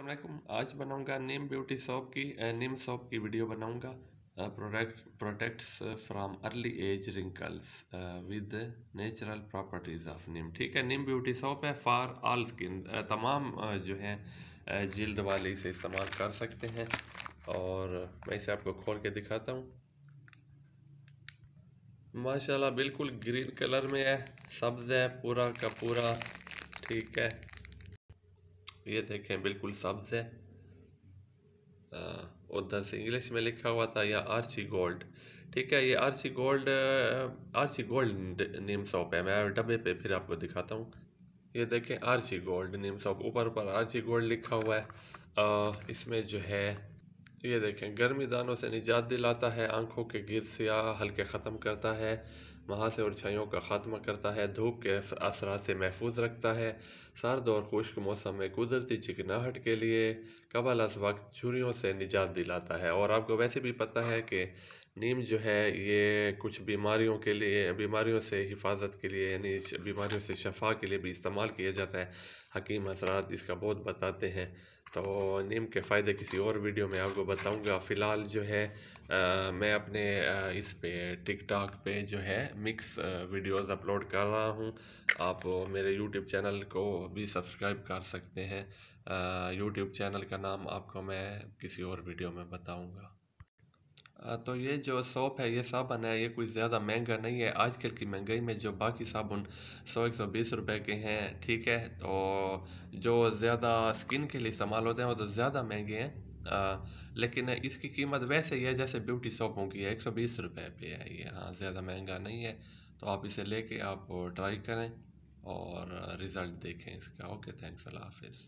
अल्लाम आज बनाऊंगा नीम ब्यूटी सॉप की नीम सॉप की वीडियो बनाऊंगा product products from early age wrinkles with natural properties of neem ठीक है नीम ब्यूटी सॉप है फॉर ऑल स्किन तमाम जो है जल्द वाले इसे इस्तेमाल कर सकते हैं और मैं इसे आपको खोल के दिखाता हूँ माशाल्लाह बिल्कुल ग्रीन कलर में है सब्ज़ है पूरा का पूरा ठीक है ये देखें बिल्कुल सब्ज़ है उधर से इंग्लिश में लिखा हुआ था या आर्ची गोल्ड ठीक है ये Archie gold Archie gold name shop है मैं डब्बे पे फिर आपको दिखाता हूँ ये देखें आर्ची गोल्ड नेम शॉप ऊपर ऊपर आर्ची गोल्ड लिखा हुआ है आ, इसमें जो है ये देखें गर्मी दानों से निजात दिलाता है आंखों के गिर सियाह हल्के ख़त्म करता है महासे और छाइयों का खात्मा करता है धूप के असरा से महफूज रखता है सर्द और खुश्क मौसम में कुदरती चिकनाहट के लिए कबल अस वक्त झुरियों से निजात दिलाता है और आपको वैसे भी पता है कि नीम जो है ये कुछ बीमारियों के लिए बीमारियों से हिफाजत के लिए यानी बीमारियों से शफा के लिए भी इस्तेमाल किया जाता है हकीम हसरात इसका बहुत बताते हैं तो नीम के फ़ायदे किसी और वीडियो में आपको बताऊंगा फ़िलहाल जो है आ, मैं अपने आ, इस पे टिकटॉक पे जो है मिक्स वीडियोस अपलोड कर रहा हूं आप मेरे यूट्यूब चैनल को भी सब्सक्राइब कर सकते हैं यूट्यूब चैनल का नाम आपको मैं किसी और वीडियो में बताऊंगा तो ये जो सॉप है ये साबुन है ये कुछ ज़्यादा महंगा नहीं है आजकल की महंगाई में जो बाकी साबुन सौ एक सौ बीस रुपये के हैं ठीक है तो जो ज़्यादा स्किन के लिए इस्तेमाल होते हैं वो तो ज़्यादा महंगे हैं लेकिन इसकी कीमत वैसे ही है जैसे ब्यूटी सॉपों की है एक सौ बीस रुपये पे है ये हाँ ज़्यादा महंगा नहीं है तो आप इसे कर आप ट्राई करें और रिज़ल्ट देखें इसका ओके थैंक्स अल्लाह हाफिज़